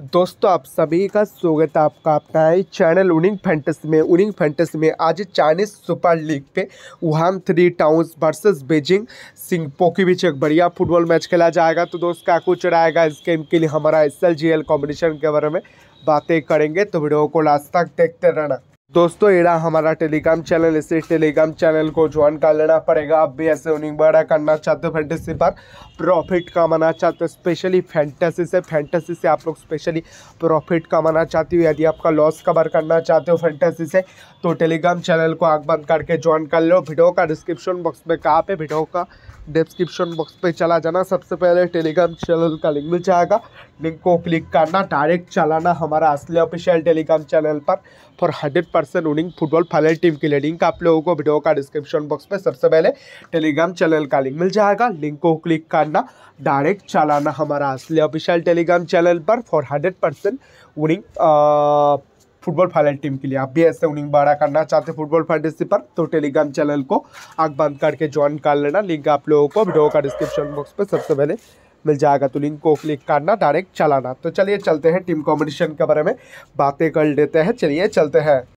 दोस्तों आप सभी का स्वागत है आपका अपना है चैनल उनिंग फेंटस में उनिंग फैंटस में आज चाइनीज सुपर लीग पे Wuhan three towns versus Beijing सिंगपो के बीच एक बढ़िया फुटबॉल मैच खेला जाएगा तो दोस्त क्या कुछ रहेगा इस गेम के लिए हमारा एस एल कॉम्बिनेशन के बारे में बातें करेंगे तो वीडियो को लास्ट तक देखते रहना दोस्तों एड़ा हमारा टेलीग्राम चैनल इसे टेलीग्राम चैनल को ज्वाइन कर लेना पड़ेगा आप भी ऐसे उन्हीं बड़ा करना चाहते हो फैंटेसी पर प्रॉफिट कमाना चाहते हो स्पेशली फैंटेसी से फैंटेसी से आप लोग स्पेशली प्रॉफिट कमाना चाहते हो यदि आपका लॉस कवर करना चाहते हो फैंटेसी से तो टेलीग्राम चैनल को आग बंद करके ज्वाइन कर लो वीडियो का डिस्क्रिप्शन बॉक्स में कहाँ पर वीडियो का डिस्क्रिप्शन बॉक्स पे चला जाना सबसे पहले टेलीग्राम चैनल का लिंक मिल जाएगा लिंक को क्लिक करना डायरेक्ट चलाना हमारा असली ऑफिशियल टेलीग्राम चैनल पर for hundred percent winning football final team के लिए लिंक आप लोगों को वीडियो का डिस्क्रिप्शन बॉक्स पे सबसे पहले टेलीग्राम चैनल का लिंक मिल जाएगा लिंक को क्लिक करना डायरेक्ट चलाना हमारा असली ऑफिशियल टेलीग्राम चैनल पर for hundred percent winning football final team के लिए आप भी ऐसे उनिंग बड़ा करना चाहते हैं फुटबॉल फाइनेंसी पर तो टेलीग्राम चैनल को आग बंद करके ज्वाइन कर लेना लिंक आप लोगों को वीडियो का डिस्क्रिप्शन बॉक्स पर सबसे पहले मिल जाएगा तो लिंक को क्लिक करना डायरेक्ट चलाना तो चलिए चलते हैं टीम कॉम्पिटिशन के बारे में बातें कर लेते हैं चलिए चलते हैं